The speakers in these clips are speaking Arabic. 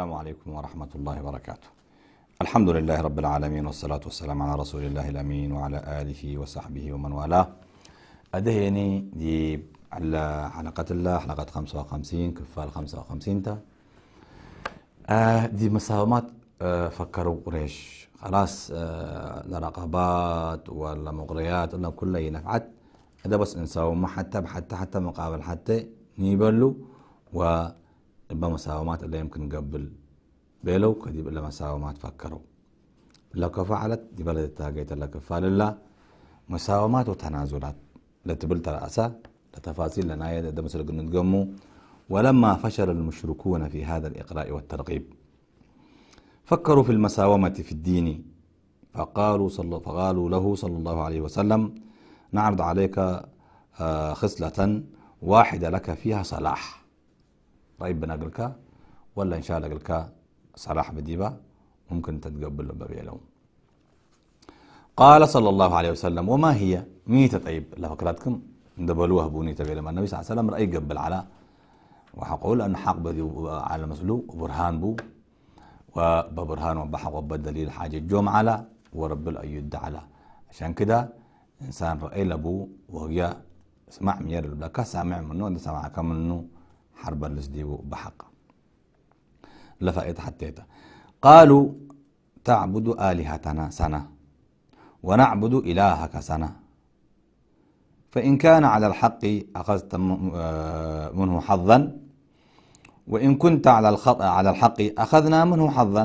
السلام عليكم ورحمة الله وبركاته الحمد لله رب العالمين والصلاة والسلام على رسول الله الأمين وعلى آله وصحبه ومن والاه أدهيني دي على حلقة الله حلقة 55 كفال 55 تا آه، دي مساومات آه، فكروا قريش خلاص آه لا رقبات ولا مغريات ولا كل نفعت هذا بس نساوم حتى حتى حتى مقابل حتى نيبلو و بمساومات اللي يمكن قبل بيلو كدي بلا مساومات فكروا لو كفعلت دي بلد التاقيت لك فالله مساومات وتنازلات لتبلت رأسا لتفاصيل لناية ده مثل قلنا ولما فشل المشركون في هذا الإقراء والترغيب فكروا في المساومة في الدين فقالوا صلى فقالوا له صلى الله عليه وسلم نعرض عليك آه، خصلة واحدة لك فيها صلاح طيب بنقلك ولا إن شاء الله قلك صلاح بديبة ممكن تتقبل ببيلهم قال صلى الله عليه وسلم وما هي ميتة طيب لفكراتكم دبلوها بوني تبي لما النبي صلى الله عليه وسلم رأي قبل على وحقول أن حق بدي على مسلو برهان بو وببرهان وبحق وبدليل حاجة جوم على ورب الأيد على عشان كده إنسان رأي لبو وهي سمع مير لك سامع منه سمع كم منه حرب لسديو بحق لفائت حتيتا قالوا تعبد آلهتنا سنة ونعبد إلهك سنة فإن كان على الحق أخذت آه، منه حظا وإن كنت على الخطأ على الحق أخذنا منه حظا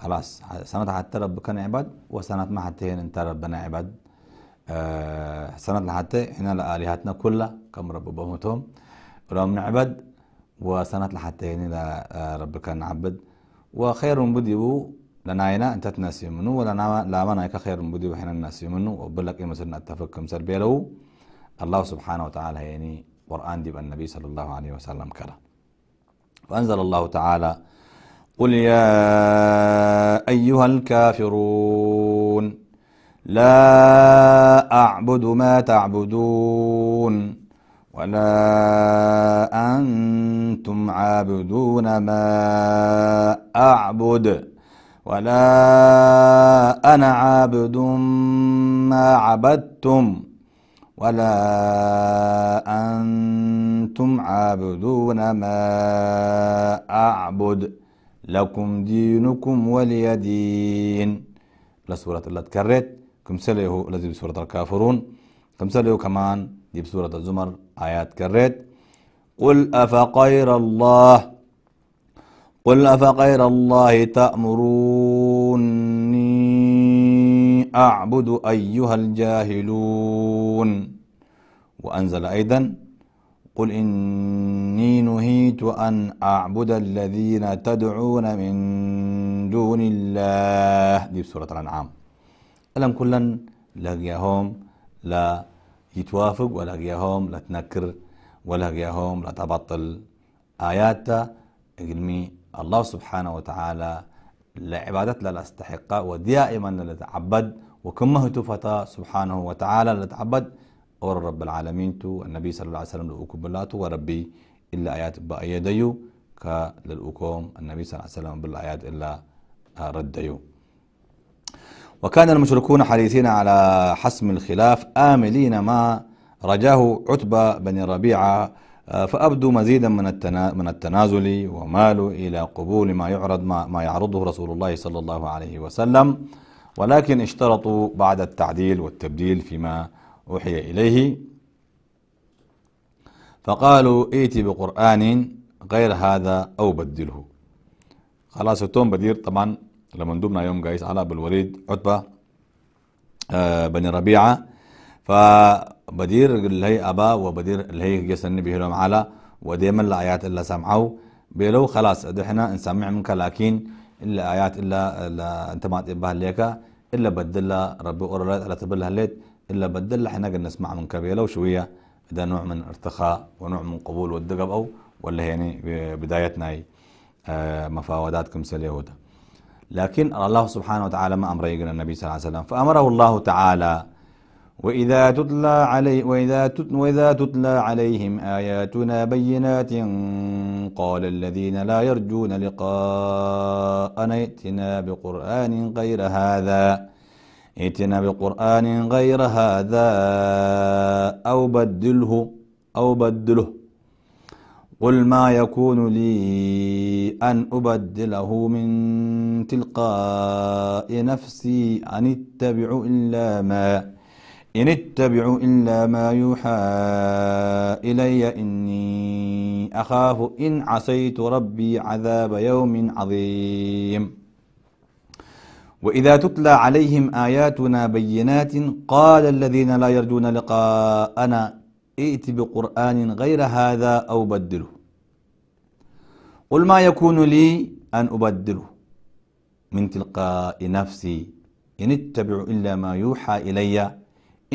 خلاص سنة حتى رب كان عباد وسنة ما حتى انت ربنا عباد سنة حتى هنا لآلهتنا كلها كم رب بموتهم ولهم نعبد وسند لحتى هنا ربك نعبد وخير بديو لناينا انت الناس يمنو ولنا لامنا كخير بدي وحنا الناس يمنو وبلك إما سرنا سر بيلو الله سبحانه وتعالى يعني قرآن دي النبي صلى الله عليه وسلم كلا وأنزل الله تعالى قل يا أيها الكافرون لا اعبد ما تعبدون ولا انتم عابدون ما اعبد ولا انا عابد ما عبدتم ولا انتم عابدون ما اعبد لكم دينكم ولي دين لسورة الله تكررت كمثله الذي بسورة الكافرون كمثله كمان دي بسورة الزمر آيات كريت قل أفقير الله قل أفقير الله تأمروني أعبد أيها الجاهلون وأنزل أيضا قل إني نهيت أن أعبد الذين تدعون من دون الله دي بسورة الأنعام ألم كلن لاقياهم لا يتوافق ولاقياهم لا تنكر ولاقياهم لا تبطل آيات علمي الله سبحانه وتعالى لعبادت لا استحق ودائما لتعبد وكم فتا سبحانه وتعالى لتعبد اور رب العالمين تو النبي صلى الله عليه وسلم لأوكم بلاتو وربي إلا آيات بأيديو كللأوكم النبي صلى الله عليه وسلم بالآيات إلا رديو وكان المشركون حريصين على حسم الخلاف آملين ما رجاه عتبة بن ربيعة آه، فأبدوا مزيدا من من التنازل ومالوا إلى قبول ما يعرض ما يعرضه رسول الله صلى الله عليه وسلم ولكن اشترطوا بعد التعديل والتبديل فيما أوحي إليه فقالوا ائت بقرآن غير هذا أو بدله خلاص توم بدير طبعا لما ندوبنا يوم جايز علي ابو الوليد عتبه آه بني ربيعه فبدير اللي هي ابا وبدير اللي هي جس النبي لهم على وديما لا ايات الا سمعوا بيلو خلاص احنا نسمع منك لكن الا ايات الا, انت ما تبها ليك الا بدل ربي اورلت على تبلها هليت الا بدل احنا قد نسمع منك بيلو شويه ده نوع من ارتخاء ونوع من قبول والدقب او ولا يعني بدايتنا هي آه، مفاوداتكم سليهوده لكن الله سبحانه وتعالى ما أمر يقول النبي صلى الله عليه وسلم فأمره الله تعالى وإذا تتلى علي وإذا تتلى وإذا تتلى عليهم آياتنا بينات قال الذين لا يرجون لقاءنا ائتنا بقرآن غير هذا ائتنا بقرآن غير هذا أو بدله أو بدله قل ما يكون لي أن أبدله من تلقاء نفسي أن اتبع إلا ما إن اتبع إلا ما يوحى إلي إني أخاف إن عصيت ربي عذاب يوم عظيم وإذا تتلى عليهم آياتنا بينات قال الذين لا يرجون لقاءنا ائت بقرآن غير هذا أو بدله قل ما يكون لي أن أبدله من تلقاء نفسي إن اتبع إلا ما يوحى إلي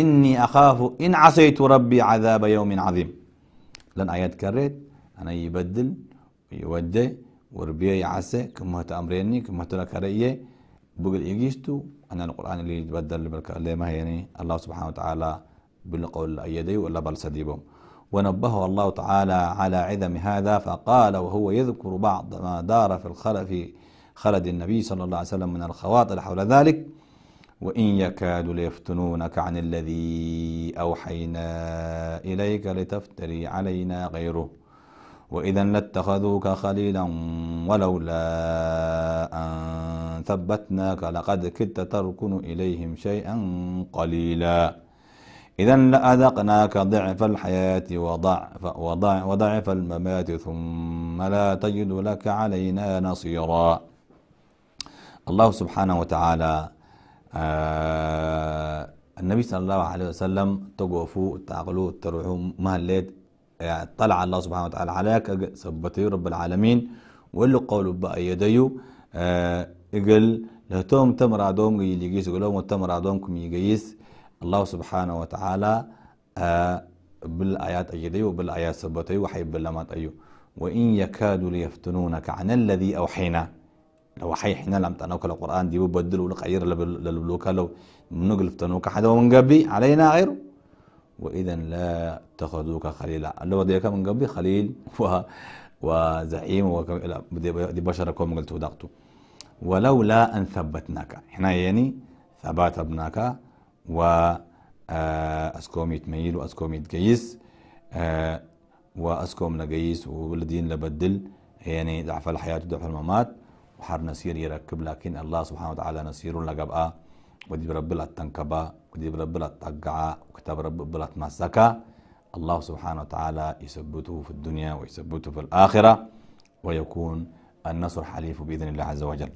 إني أخاف إن عصيت ربي عذاب يوم عظيم لن آيات كريت أنا يبدل ويودي وربي يعسى كما تأمريني كما رأيي بقل إيجيستو أنا القرآن اللي يتبدل لما يعني الله سبحانه وتعالى بالقول أيدي ولا بلسديبهم ونبهه الله تعالى على عدم هذا فقال وهو يذكر بعض ما دار في الخلف في خلد النبي صلى الله عليه وسلم من الخواطر حول ذلك وإن يكاد ليفتنونك عن الذي أوحينا إليك لتفتري علينا غيره وإذا لاتخذوك خليلا ولولا أن ثبتناك لقد كدت تركن إليهم شيئا قليلا إذا لأذقناك ضعف الحياة وضعف, وضعف, وضعف الممات ثم لا تجد لك علينا نصيرا الله سبحانه وتعالى آه النبي صلى الله عليه وسلم تقوفو تعقلو تروحو مهلت يعني طلع الله سبحانه وتعالى عليك سبتي رب العالمين وله قولوا بقى يديو آه إقل لهتوم تمرادوم يجيس قلوم وتمرادومكم يجيس الله سبحانه وتعالى آه، بالآيات أجدي وبالآيات سبتي وحي باللمات أيو وإن يكادوا ليفتنونك عن الذي أوحينا لو حي حنا لم تنوك القرآن دي بدلوا لقير للبلوكا لو منقل فتنوك حدا ومن قبي علينا غير وإذا لا تخذوك خليلا اللي وضيك من قبي خليل و وزعيم دي بشركم قلت ودقتوا ولولا أن ثبتناك هنا يعني ثبات ابناك وأسكوم آه، يتميل وأسكوم يتقيس آه، وأسكوم نقيس والدين لبدل يعني ضعف الحياة وضعف الممات وحر نسير يركب لكن الله سبحانه وتعالى نسير لقبأ ودي برب لا تنكبا ودي برب لا وكتاب رب لا تمسكا الله سبحانه وتعالى يثبته في الدنيا ويثبته في الآخرة ويكون النصر حليف بإذن الله عز وجل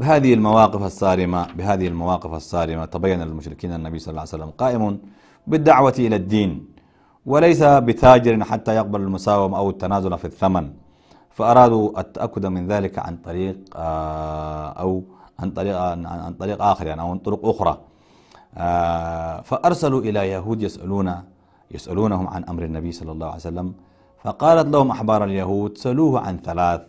بهذه المواقف الصارمة بهذه المواقف الصارمة تبين للمشركين النبي صلى الله عليه وسلم قائم بالدعوة إلى الدين وليس بتاجر حتى يقبل المساومة أو التنازل في الثمن فأرادوا التأكد من ذلك عن طريق آه، أو عن طريق عن طريق آخر يعني أو عن طرق أخرى آه، فأرسلوا إلى يهود يسألون يسألونهم عن أمر النبي صلى الله عليه وسلم فقالت لهم أحبار اليهود سلوه عن ثلاث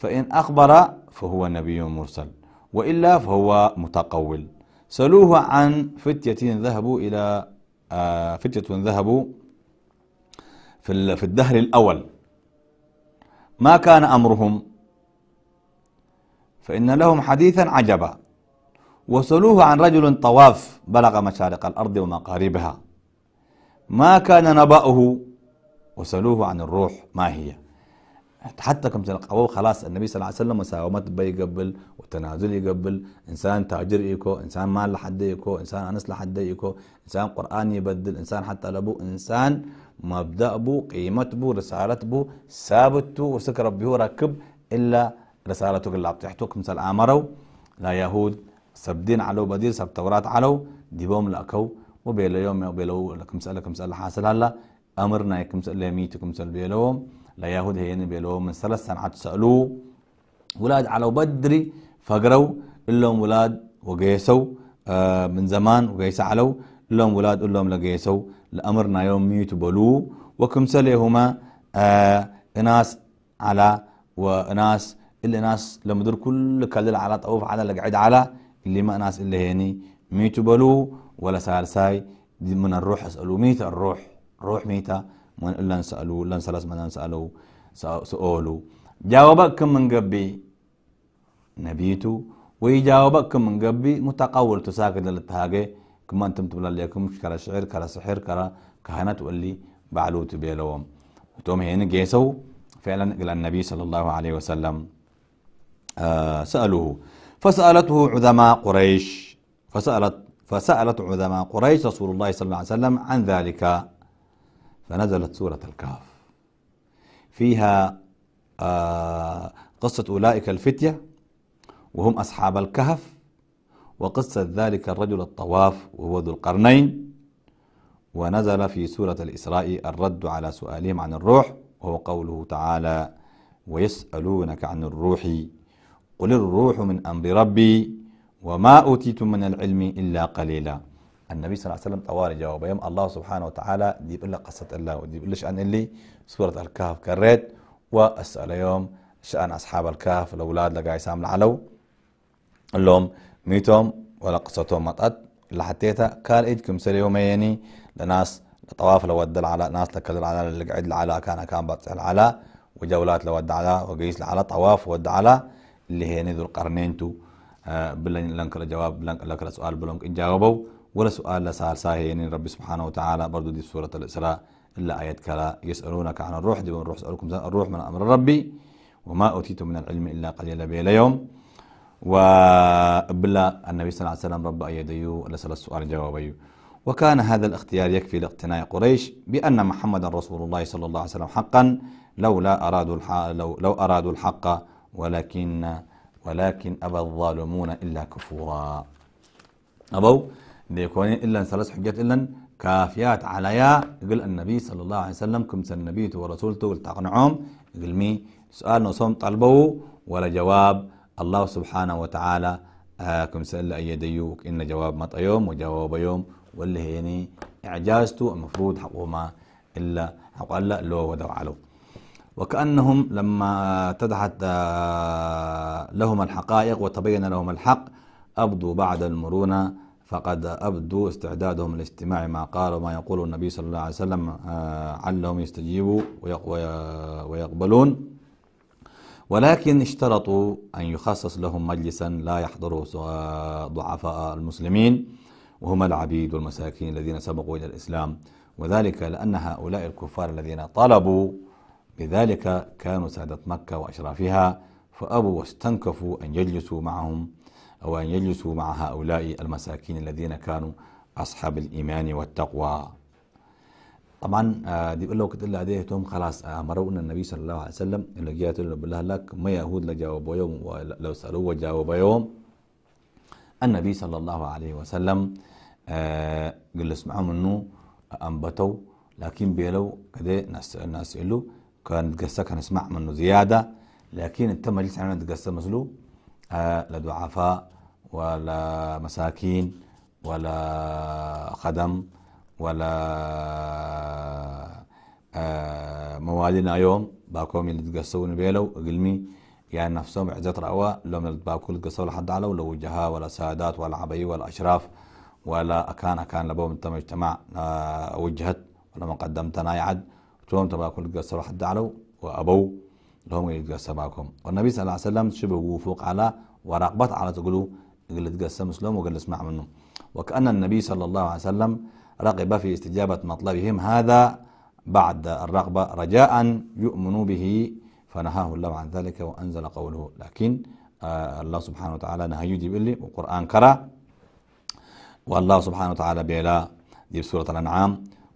فإن أخبر فهو نبي مرسل وإلا فهو متقول سألوه عن فتية ذهبوا إلى آه، فتية ذهبوا في في الدهر الأول ما كان أمرهم فإن لهم حديثا عجبا وسألوه عن رجل طواف بلغ مشارق الأرض ومقاربها ما كان نبأه وسألوه عن الروح ما هي حتى كم قوة خلاص النبي صلى الله عليه وسلم مساومات بي قبل وتنازل يقبل انسان تاجر يكو انسان مال لحد يكو انسان انس لحد يكو انسان قران يبدل انسان حتى لبو انسان مبدا بو قيمت بو رسالت بو ثابت وسك ربي هو ركب الا رسالتك اللي بتحتك سال امروا لا يهود سبدين علو بديل سب تورات علو ديبوم لاكو وبيلا يوم وبيلو لكم سالكم سال حاصل هلا امرنا يكم سال ميتكم سال بيلوم لا يهود هيني بيلو من ثلاث سنوات سألوه ولاد على بدري فقروا لهم ولاد وقيسوا آه من زمان وقيس علو لهم ولاد لهم لقيسوا لأمرنا يوم ميت بلو سليهما آه ناس على وناس اللي ناس لما لمدر كل كل على طوف على لقعد على اللي ما ناس اللي هيني ميتوا بلو ولا سالساي من الروح اسألوا ميت الروح روح ميتة إلا نسألو إلا نسألس من نسألو سؤولو جاوبك من قبي نبيتو ويجاوبك من قبي متقول تساكد للتهاجي كما انتم تبلا لكم كلا شعر كلا سحر كلا كهنة واللي بعلو تبيلوهم وتوم هنا جيسو فعلا قال النبي صلى الله عليه وسلم آه سألوه فسألته عظماء قريش فسألت فسألت عظماء قريش رسول الله صلى الله عليه وسلم عن ذلك فنزلت سورة الكهف فيها آه، قصة أولئك الفتية وهم أصحاب الكهف وقصة ذلك الرجل الطواف وهو ذو القرنين ونزل في سورة الإسراء الرد على سؤالهم عن الروح وهو قوله تعالى ويسألونك عن الروح قل الروح من أمر ربي وما أوتيتم من العلم إلا قليلاً النبي صلى الله عليه وسلم طوال جواب يوم الله سبحانه وتعالى دي بقول لك قصة الله ودي بقول شأن اللي سورة الكهف كريت وأسأل يوم شأن أصحاب الكهف الأولاد لقاي يسامل علو اللهم ميتهم ولا قصتهم مطأت اللي حتيتها قال إيدكم سري يوميني لناس طواف لو ودل العلا ناس لكد على اللي قاعد العلا كان كان بطل العلا وجولات لو ود على وقيس العلا طواف ود على اللي هي ذو القرنين تو آه، بلن لنكر جواب لنكر سؤال بلنك إن جاوبوا ولا سؤال لسهل ساهي يعني ربي سبحانه وتعالى برضو دي سورة الإسراء إلا آيات كلا يسألونك عن الروح دي ونروح سألكم الروح من أمر ربي وما أوتيتم من العلم إلا قليلا بي اليوم وبلا النبي صلى الله عليه وسلم رب أيديه لسأل السؤال جوابي وكان هذا الاختيار يكفي لاقتناء قريش بأن محمد رسول الله صلى الله عليه وسلم حقا لو لا أرادوا الحق لو, لو أرادوا الحق ولكن ولكن أبى الظالمون إلا كفورا أبو ليكون إلا ثلاث حجات إلا كافيات عليا قل النبي صلى الله عليه وسلم كم النبي ورسولته تقنعهم قل مي سؤال نصوم طلبه ولا جواب الله سبحانه وتعالى آه كم سأل أي ديوك إن جواب مط يوم وجواب يوم واللي هي يعني إعجازته المفروض حقهما إلا حق الله اللي هو علو وكأنهم لما تدحت آه لهم الحقائق وتبين لهم الحق أبدوا بعد المرونة فقد أبدوا استعدادهم لاستماع ما قال وما يقول النبي صلى الله عليه وسلم آه، علهم يستجيبوا ويقبلون ولكن اشترطوا أن يخصص لهم مجلسا لا يحضره ضعفاء المسلمين وهم العبيد والمساكين الذين سبقوا إلى الإسلام وذلك لأن هؤلاء الكفار الذين طلبوا بذلك كانوا سادة مكة وأشرافها فأبوا واستنكفوا أن يجلسوا معهم أو أن يجلسوا مع هؤلاء المساكين الذين كانوا أصحاب الإيمان والتقوى طبعا آه، دي بقول لو كنت لها توم خلاص أن آه، النبي صلى الله عليه وسلم انه جاءت له بالله لك ما يهود لجاوبوا يوم ولو سالوه جاوبوا يوم النبي صلى الله عليه وسلم آه، قال اسمعوا منه انبتوا لكن بيلو كده ناس ناس كان نتقسى كان اسمع منه زياده لكن انت مجلس عنا تقسى مسلو آه، لضعفاء ولا مساكين ولا خدم ولا آه، موالينا يوم باكم يلتقصون بيلو قلمي يعني نفسهم عزت رأوا لهم باكل قصوا لحد علو لو وجهاء ولا سادات ولا عبي ولا أشراف ولا أكان أكان لبوم انت مجتمع آه، وجهت ولا ما قدمتنا يعد توم تباكل قصوا لحد علو وأبو لهم يتقسى معكم والنبي صلى الله عليه وسلم شبه وفوق على ورقبت على تقولوا قل يتقسم مسلم وقال اسمع منه وكأن النبي صلى الله عليه وسلم رغب في استجابة مطلبهم هذا بعد الرغبة رجاء يؤمنوا به فنهاه الله عن ذلك وأنزل قوله لكن آه الله سبحانه وتعالى نهى يجيب لي وقرآن كرا والله سبحانه وتعالى بيلا دي سورة الأنعام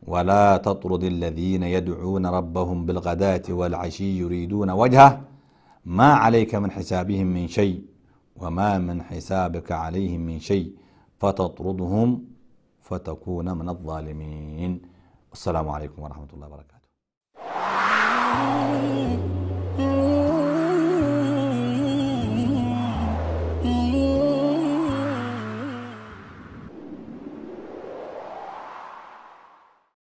ولا تطرد الذين يدعون ربهم بالغداة والعشي يريدون وجهه ما عليك من حسابهم من شيء وما من حسابك عليهم من شيء فتطردهم فتكون من الظالمين السلام عليكم ورحمة الله وبركاته